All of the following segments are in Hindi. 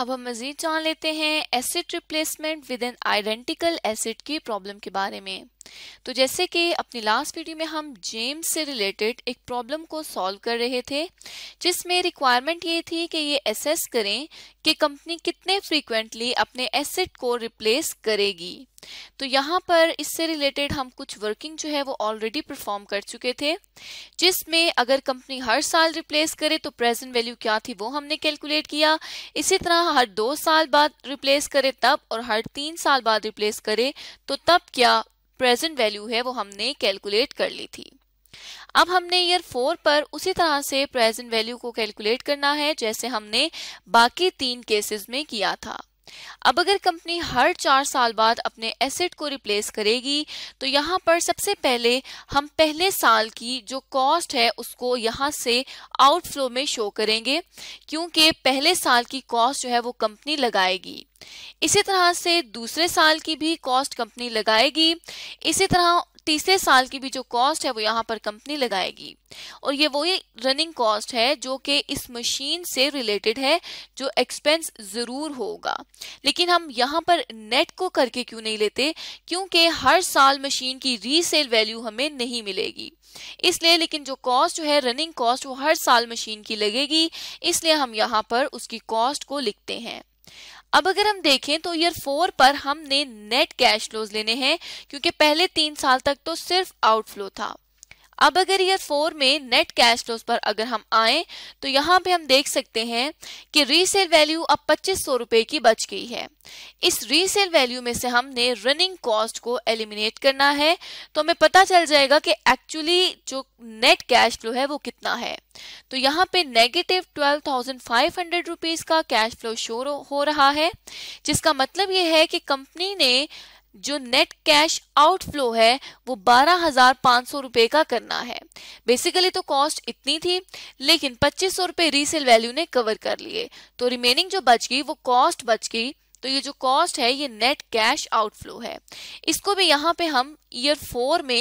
अब हम मजीद जान लेते हैं asset replacement with an identical asset की प्रॉब्लम के बारे में तो जैसे कि अपनी लास्ट वीडियो में हम जेम्स से रिलेटेड एक प्रॉब्लम को सॉल्व कर रहे थे जिसमें रिक्वायरमेंट ये थी कि ये असेस करें कि कंपनी कितने फ्रीक्वेंटली अपने एसिड को रिप्लेस करेगी तो यहाँ पर इससे रिलेटेड हम कुछ वर्किंग जो है वो ऑलरेडी परफॉर्म कर चुके थे जिसमें अगर कंपनी हर साल रिप्लेस करे तो प्रेजेंट वैल्यू क्या थी वो हमने कैलकुलेट किया इसी तरह हर दो साल बाद रिप्लेस करे तब और हर तीन साल बाद रिप्लेस करे तो तब क्या प्रेजेंट वैल्यू है वो हमने कैलकुलेट कर ली थी अब हमने ईयर फोर पर उसी तरह से प्रेजेंट वैल्यू को कैलकुलेट करना है जैसे हमने बाकी तीन केसेस में किया था अब अगर कंपनी हर चार साल बाद अपने एसेट को रिप्लेस करेगी तो यहाँ पर सबसे पहले हम पहले साल की जो कॉस्ट है उसको यहाँ से आउटफ्लो में शो करेंगे क्योंकि पहले साल की कॉस्ट जो है वो कंपनी लगाएगी इसी तरह से दूसरे साल की भी कॉस्ट कंपनी लगाएगी इसी तरह तीसरे साल की भी जो कॉस्ट है वो यहाँ पर कंपनी लगाएगी और ये वही रनिंग कॉस्ट है जो कि इस मशीन से रिलेटेड है जो एक्सपेंस ज़रूर होगा लेकिन हम यहाँ पर नेट को करके क्यों नहीं लेते क्योंकि हर साल मशीन की रीसेल वैल्यू हमें नहीं मिलेगी इसलिए लेकिन जो कॉस्ट जो है रनिंग कॉस्ट वो हर साल मशीन की लगेगी इसलिए हम यहाँ पर उसकी कॉस्ट को लिखते हैं अब अगर हम देखें तो ईयर फोर पर हमने नेट कैश फ्लोज लेने हैं क्योंकि पहले तीन साल तक तो सिर्फ आउटफ्लो था अब अगर ईयर फोर में नेट कैश फ्लोज पर अगर हम आए तो यहाँ पे हम देख सकते हैं कि रीसेल वैल्यू अब पच्चीस सौ रुपए की बच गई है इस रीसेल वैल्यू में से हमने रनिंग कॉस्ट को एलिमिनेट करना है तो हमें पता चल जाएगा कि एक्चुअली जो नेट कैश फ्लो है वो कितना है तो यहाँ पे negative twelve thousand five hundred rupees का कैश फ्लो शो हो रहा है जिसका मतलब ये है कि कंपनी ने जो नेट कैश आउटफ्लो है वो बारह हजार पांच सौ रुपए का करना है बेसिकली तो कॉस्ट इतनी थी लेकिन पच्चीस सौ रुपए रीसेल वैल्यू ने कवर कर लिए तो रिमेनिंग जो बच गई वो कॉस्ट बच गई तो ये जो कॉस्ट है ये नेट कैश आउटफ्लो है इसको भी यहाँ पे हम ईयर फोर में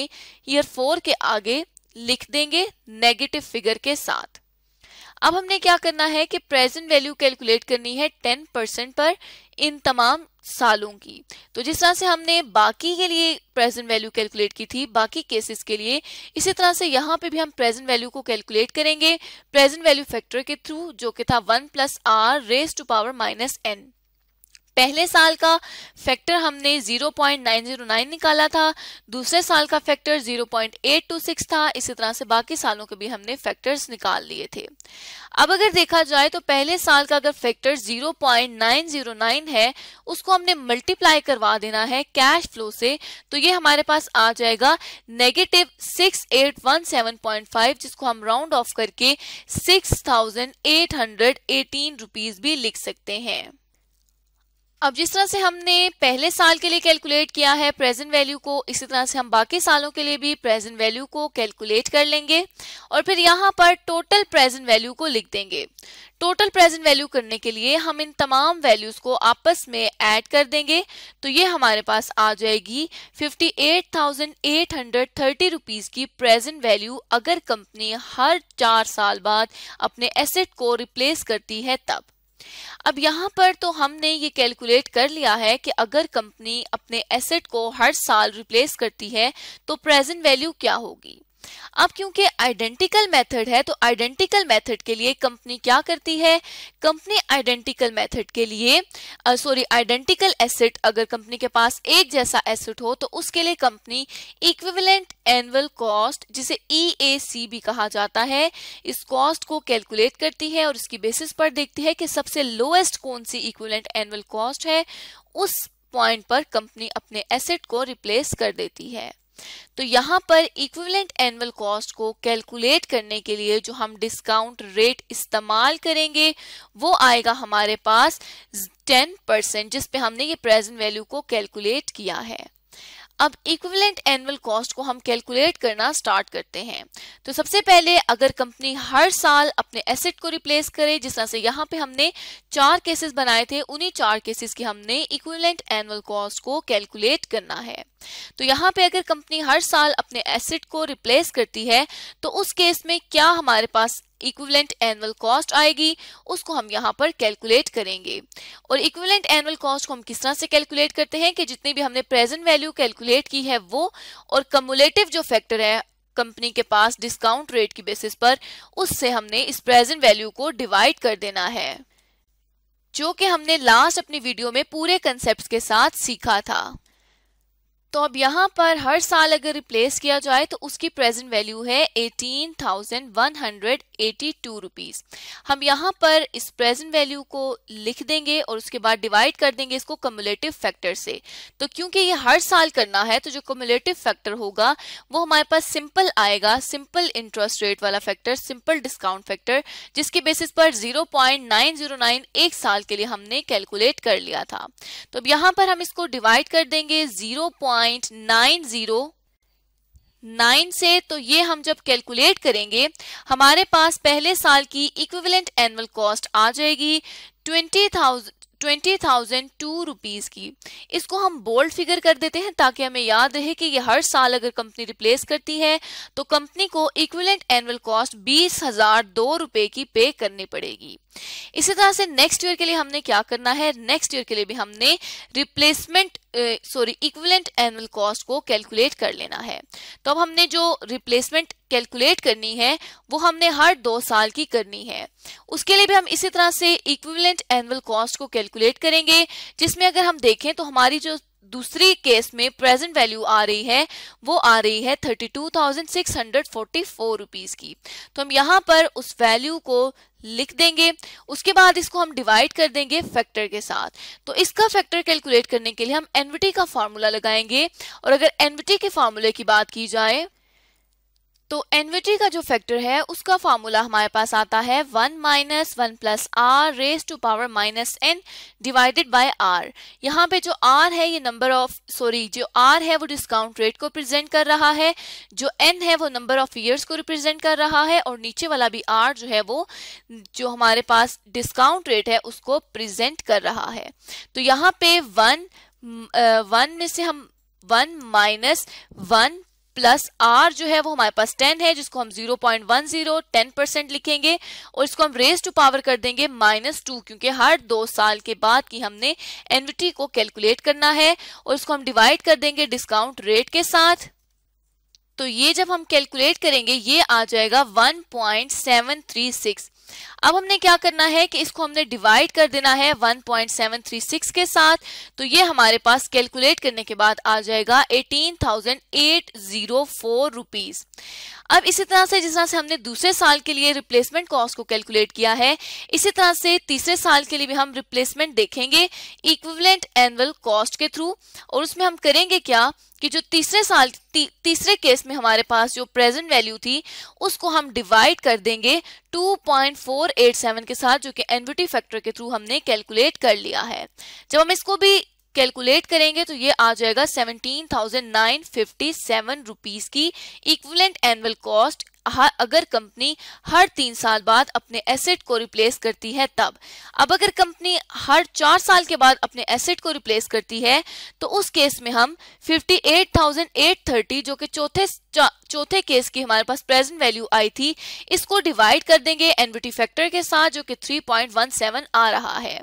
ईयर फोर के आगे लिख देंगे नेगेटिव फिगर के साथ अब हमने क्या करना है कि प्रेजेंट वैल्यू कैलकुलेट करनी है टेन परसेंट पर इन तमाम सालों की तो जिस तरह से हमने बाकी के लिए प्रेजेंट वैल्यू कैलकुलेट की थी बाकी केसेस के लिए इसी तरह से यहाँ पे भी हम प्रेजेंट वैल्यू को कैलकुलेट करेंगे प्रेजेंट वैल्यू फैक्टर के थ्रू जो कि था one plus r raise to power minus n पहले साल का फैक्टर हमने 0.909 निकाला था दूसरे साल का फैक्टर 0.826 था इसी तरह से बाकी सालों के भी हमने फैक्टर्स निकाल लिए थे अब अगर देखा जाए तो पहले साल का अगर फैक्टर 0.909 है उसको हमने मल्टीप्लाई करवा देना है कैश फ्लो से तो ये हमारे पास आ जाएगा नेगेटिव 6817.5 जिसको हम राउंड ऑफ करके 6818 रुपीस भी लिख सकते हैं अब जिस तरह से हमने पहले साल के लिए कैलकुलेट किया है प्रेजेंट वैल्यू को इसी तरह से हम बाकी सालों के लिए भी प्रेजेंट वैल्यू को कैलकुलेट कर लेंगे और फिर यहाँ पर टोटल प्रेजेंट वैल्यू को लिख देंगे टोटल प्रेजेंट वैल्यू करने के लिए हम इन तमाम वैल्यूज को आपस में ऐड कर देंगे तो ये हमारे पास आ जाएगी फिफ्टी रुपीस की प्रेजेंट वैल्यू अगर कंपनी हर चार साल बाद अपने एसेट को रिप्लेस करती है तब अब यहाँ पर तो हमने ये कैलकुलेट कर लिया है कि अगर कंपनी अपने एसेट को हर साल रिप्लेस करती है तो प्रेजेंट वैल्यू क्या होगी अब क्योंकि आइडेंटिकल मेथड है तो आइडेंटिकल मेथड के लिए कंपनी क्या करती है कंपनी आइडेंटिकल मेथड के लिए सॉरी आइडेंटिकल एसेट अगर कंपनी के पास एक जैसा एसेट हो तो उसके लिए कंपनी इक्विवेलेंट एनुअल कॉस्ट जिसे ई e भी कहा जाता है इस कॉस्ट को कैलकुलेट करती है और इसकी बेसिस पर देखती है कि सबसे लोएस्ट कौन सी इक्विवेलेंट एनुअल कॉस्ट है उस पॉइंट पर कंपनी अपने एसेट को रिप्लेस कर देती है तो यहाँ पर इक्विवेलेंट एनुअल कॉस्ट को कैलकुलेट करने के लिए जो हम डिस्काउंट रेट इस्तेमाल करेंगे वो आएगा हमारे पास 10 परसेंट जिसपे हमने ये प्रेजेंट वैल्यू को कैलकुलेट किया है अब इक्विवेलेंट एनुअल कॉस्ट को हम कैलकुलेट करना स्टार्ट करते हैं तो सबसे पहले अगर कंपनी हर साल अपने एसेट को रिप्लेस करे जिस तरह से यहाँ पे हमने चार केसेस बनाए थे उन्हीं चार केसेस की हमने इक्विवेलेंट एनुअल कॉस्ट को कैलकुलेट करना है तो यहाँ पे अगर कंपनी हर साल अपने एसेट को रिप्लेस करती है तो उस केस में क्या हमारे पास इक्विवेलेंट एनुअल कॉस्ट आएगी उसको हम यहाँ पर कैलकुलेट करेंगे और इक्विवेलेंट एनुअल कॉस्ट को हम किस तरह से कैलकुलेट करते हैं कि जितनी भी हमने प्रेजेंट वैल्यू कैलकुलेट की है वो और कमुलेटिव जो फैक्टर है कंपनी के पास डिस्काउंट रेट की बेसिस पर उससे हमने इस प्रेजेंट वैल्यू को डिवाइड कर देना है जो कि हमने लास्ट अपनी वीडियो में पूरे कंसेप्ट के साथ सीखा था तो अब यहाँ पर हर साल अगर रिप्लेस किया जाए तो उसकी प्रेजेंट वैल्यू है eighteen thousand one hundred eighty two rupees हम यहाँ पर इस प्रेजेंट वैल्यू को लिख देंगे और उसके बाद डिवाइड कर देंगे इसको कम्युलेटिव फैक्टर से तो क्योंकि ये हर साल करना है तो जो कम्युलेटिव फैक्टर होगा वो हमारे पास सिंपल आएगा सिंपल इंटरेस्ट रेट वाला फैक्टर सिंपल डिस्काउंट फैक्टर जिसके बेसिस पर 0.909 एक साल के लिए हमने कैलकुलेट कर लिया था तो अब यहाँ पर हम इसको डिवाइड कर देंगे जीरो नाइन से तो ये हम जब कैलकुलेट करेंगे हमारे पास पहले साल की इक्विवेलेंट एनुअल कॉस्ट आ जाएगी twenty thousand twenty thousand two rupees की इसको हम बोल्ड फिगर कर देते हैं ताकि हमें याद रहे कि ये हर साल अगर कंपनी रिप्लेस करती है तो कंपनी को इक्विलेंट एनुअल कॉस्ट बीस हजार दो रुपए की पे करनी पड़ेगी इसी तरह से नेक्स्ट ईयर के लिए हमने क्या करना है नेक्स्ट ईयर के लिए भी हमने replacement sorry equivalent annual cost को कैलकुलेट कर लेना है तो अब हमने जो रिप्लेसमेंट कैलकुलेट करनी है वो हमने हर दो साल की करनी है उसके लिए भी हम इसी तरह से इक्विवेलेंट एनुअल कॉस्ट को कैलकुलेट करेंगे जिसमें अगर हम देखें तो हमारी जो दूसरी केस में प्रेजेंट वैल्यू आ रही है वो आ रही है thirty two thousand six hundred forty four rupees की तो हम यहाँ पर उस वैल्यू को लिख देंगे उसके बाद इसको हम डिवाइड कर देंगे फैक्टर के साथ तो इसका फैक्टर कैलकुलेट करने के लिए हम एनविटी का फार्मूला लगाएंगे और अगर एनविटी के फार्मूले की बात की जाए तो एनविटी का जो फैक्टर है उसका फार्मूला हमारे पास आता है one minus one plus r raise to power minus n divided by r यहाँ पे जो आर है ये नंबर ऑफ सॉरी जो आर है वो डिस्काउंट रेट को प्रेजेंट कर रहा है जो एन है वो नंबर ऑफ ईयर्स को रिप्रेजेंट कर रहा है और नीचे वाला भी आर जो है वो जो हमारे पास डिस्काउंट रेट है उसको प्रेजेंट कर रहा है तो यहाँ पे वन वन में से हम one minus one plus r जो है वो हमारे पास टेन है जिसको हम zero point one zero ten percent लिखेंगे और इसको हम रेस टू पावर कर देंगे माइनस टू क्योंकि हर दो साल के बाद की हमने एनविटी को कैलकुलेट करना है और इसको हम डिवाइड कर देंगे डिस्काउंट रेट के साथ तो ये जब हम कैलकुलेट करेंगे ये आ जाएगा 1.736 अब हमने क्या करना है कि इसको हमने डिवाइड कर देना है 1.736 के साथ तो ये हमारे पास कैलकुलेट करने के बाद आ जाएगा 18,804 रुपीस अब इसी तरह से जिस तरह से हमने दूसरे साल के लिए रिप्लेसमेंट कॉस्ट को कैलकुलेट किया है इसी तरह से तीसरे साल के लिए भी हम रिप्लेसमेंट देखेंगे इक्विवेलेंट एनुअल कॉस्ट के थ्रू और उसमें हम करेंगे क्या कि जो तीसरे साल ती, तीसरे केस में हमारे पास जो प्रेजेंट वैल्यू थी उसको हम डिवाइड कर देंगे 2.5 के साथ जो कि एनविटी फैक्टर के थ्रू हमने कैलकुलेट कर लिया है जब हम इसको भी कैलकुलेट करेंगे तो ये आ जाएगा seventeen thousand nine fifty seven rupees की इक्विवेलेंट एनुअल कॉस्ट अगर कंपनी हर तीन साल बाद अपने एसेट को रिप्लेस करती है तब अब अगर कंपनी हर चार साल के बाद अपने एसेट को रिप्लेस करती है तो उस केस में हम 58,830 जो कि चौथे चौथे केस की हमारे पास प्रेजेंट वैल्यू आई थी इसको डिवाइड कर देंगे एनविटी फैक्टर के साथ जो कि 3.17 आ रहा है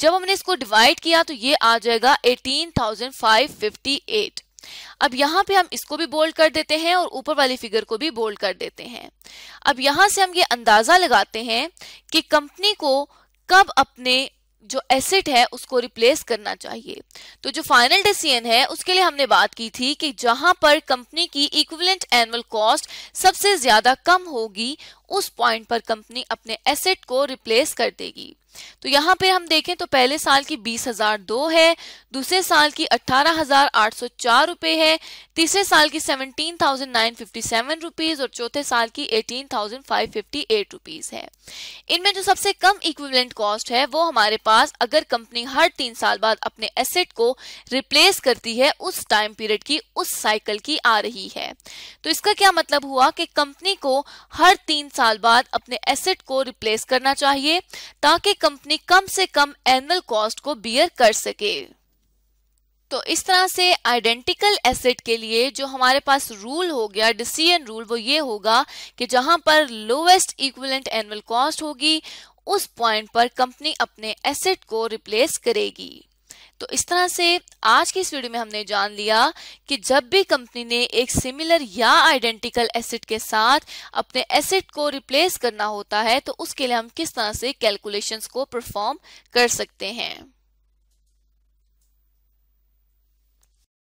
जब हमने इसको डिवाइड किया तो ये आ जाएगा 18,558 अब यहाँ पे हम इसको भी बोल्ड कर देते हैं और ऊपर वाली फिगर को भी बोल्ड कर देते हैं अब यहाँ से हम ये अंदाजा लगाते हैं कि कंपनी को कब अपने जो एसेट है उसको रिप्लेस करना चाहिए तो जो फाइनल डिसीजन है उसके लिए हमने बात की थी कि जहां पर कंपनी की इक्विवेलेंट एनुअल कॉस्ट सबसे ज्यादा कम होगी उस पॉइंट पर कंपनी अपने एसेट को रिप्लेस कर देगी तो यहाँ पे हम देखें तो पहले साल की बीस हजार दो है दूसरे साल की अट्ठारह हजार आठ सौ चार रुपए है तीसरे साल की seventeen thousand nine fifty seven rupees और चौथे साल की eighteen thousand five fifty eight rupees है इनमें जो सबसे कम इक्विवेलेंट कॉस्ट है वो हमारे पास अगर कंपनी हर तीन साल बाद अपने एसेट को रिप्लेस करती है उस टाइम पीरियड की उस साइकिल की आ रही है तो इसका क्या मतलब हुआ कि कंपनी को हर तीन साल बाद अपने एसेट को रिप्लेस करना चाहिए ताकि कंपनी कम से कम एनुअल कॉस्ट को बियर कर सके तो इस तरह से आइडेंटिकल एसेट के लिए जो हमारे पास रूल हो गया डिसीजन रूल वो ये होगा कि जहां पर लोवेस्ट इक्विवेलेंट एनुअल कॉस्ट होगी उस पॉइंट पर कंपनी अपने एसेट को रिप्लेस करेगी तो इस तरह से आज की इस वीडियो में हमने जान लिया कि जब भी कंपनी ने एक सिमिलर या आइडेंटिकल एसिड के साथ अपने एसिड को रिप्लेस करना होता है तो उसके लिए हम किस तरह से कैलकुलेशंस को परफॉर्म कर सकते हैं